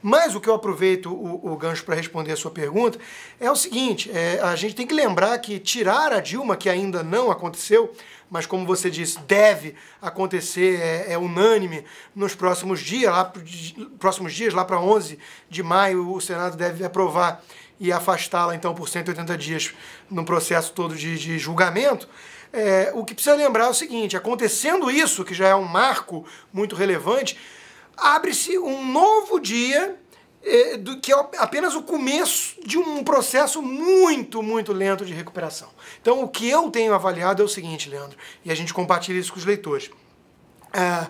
Mas o que eu aproveito o, o gancho para responder a sua pergunta é o seguinte: é, a gente tem que lembrar que tirar a Dilma, que ainda não aconteceu, mas como você disse, deve acontecer, é, é unânime, nos próximos dias, lá, próximos dias, lá para 11 de maio, o Senado deve aprovar e afastá-la então por 180 dias no processo todo de, de julgamento. É, o que precisa lembrar é o seguinte: acontecendo isso, que já é um marco muito relevante, abre-se um novo dia eh, do que é apenas o começo de um processo muito, muito lento de recuperação. Então, o que eu tenho avaliado é o seguinte, Leandro, e a gente compartilha isso com os leitores. Ah,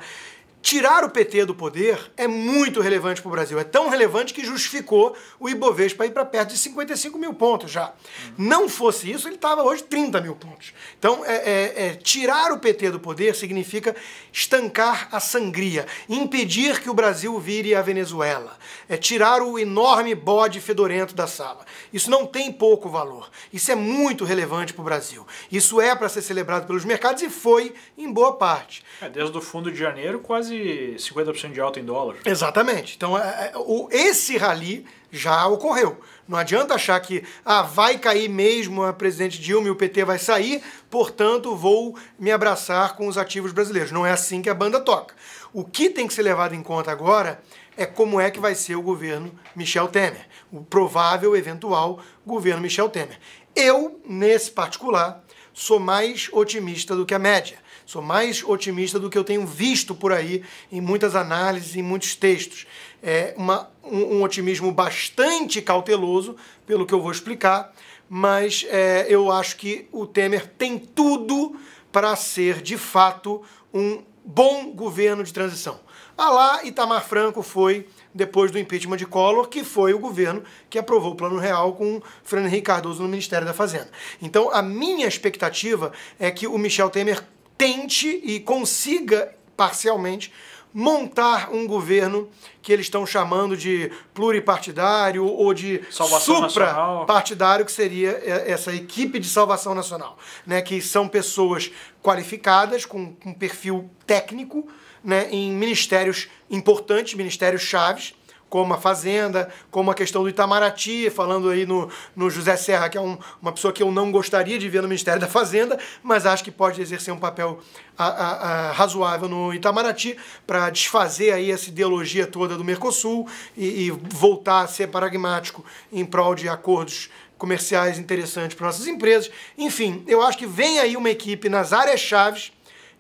Tirar o PT do poder é muito relevante para o Brasil. É tão relevante que justificou o Ibovespa ir para perto de 55 mil pontos já. Não fosse isso, ele estava hoje 30 mil pontos. Então, é, é, é, tirar o PT do poder significa estancar a sangria, impedir que o Brasil vire a Venezuela, é tirar o enorme bode fedorento da sala. Isso não tem pouco valor. Isso é muito relevante para o Brasil. Isso é para ser celebrado pelos mercados e foi em boa parte. É, desde o fundo de janeiro, quase quase 50% de alta em dólar. Exatamente. Então, é, é, esse rally já ocorreu. Não adianta achar que ah, vai cair mesmo a presidente Dilma e o PT vai sair, portanto vou me abraçar com os ativos brasileiros. Não é assim que a banda toca. O que tem que ser levado em conta agora é como é que vai ser o governo Michel Temer, o provável, eventual governo Michel Temer. Eu, nesse particular, sou mais otimista do que a média. Sou mais otimista do que eu tenho visto por aí em muitas análises, em muitos textos. É uma, um, um otimismo bastante cauteloso, pelo que eu vou explicar, mas é, eu acho que o Temer tem tudo para ser, de fato, um bom governo de transição. A lá Itamar Franco foi depois do impeachment de Collor, que foi o governo que aprovou o Plano Real com Fernando Henrique Cardoso no Ministério da Fazenda. Então, a minha expectativa é que o Michel Temer tente e consiga parcialmente montar um governo que eles estão chamando de pluripartidário ou de suprapartidário, que seria é, essa equipe de salvação nacional, né? que são pessoas qualificadas, com um perfil técnico, né? em ministérios importantes, ministérios chaves, como a Fazenda, como a questão do Itamaraty, falando aí no, no José Serra, que é um, uma pessoa que eu não gostaria de ver no Ministério da Fazenda, mas acho que pode exercer um papel a, a, a, razoável no Itamaraty para desfazer aí essa ideologia toda do Mercosul e, e voltar a ser pragmático em prol de acordos comerciais interessantes para nossas empresas. Enfim, eu acho que vem aí uma equipe nas áreas chaves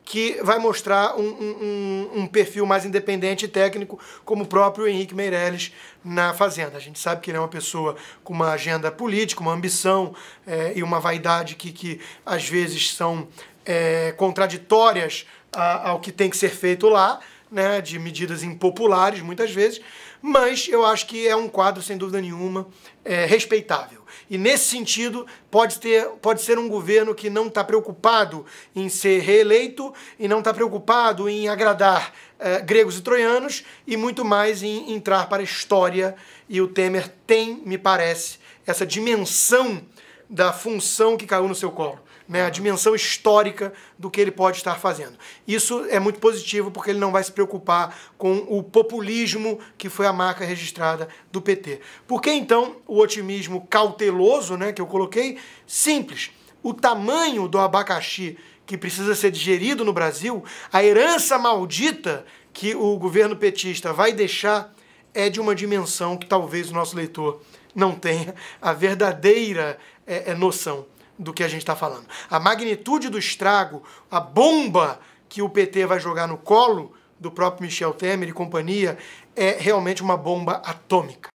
que vai mostrar um, um, um, perfil mais independente e técnico, como o próprio Henrique Meirelles na Fazenda. A gente sabe que ele é uma pessoa com uma agenda política, uma ambição é, e uma vaidade que, que às vezes são é, contraditórias a, ao que tem que ser feito lá, né, de medidas impopulares muitas vezes, mas eu acho que é um quadro, sem dúvida nenhuma, é, respeitável. E nesse sentido, pode, ter, pode ser um governo que não está preocupado em ser reeleito e não está preocupado em agradar é, gregos e troianos e muito mais em entrar para a história. E o Temer tem, me parece, essa dimensão da função que caiu no seu colo, né? a dimensão histórica do que ele pode estar fazendo. Isso é muito positivo porque ele não vai se preocupar com o populismo que foi a marca registrada do PT. Por que então o otimismo cauteloso né, que eu coloquei? Simples. O tamanho do abacaxi que precisa ser digerido no Brasil, a herança maldita que o governo petista vai deixar é de uma dimensão que talvez o nosso leitor não tenha a verdadeira é, é noção do que a gente está falando. A magnitude do estrago, a bomba que o PT vai jogar no colo do próprio Michel Temer e companhia é realmente uma bomba atômica.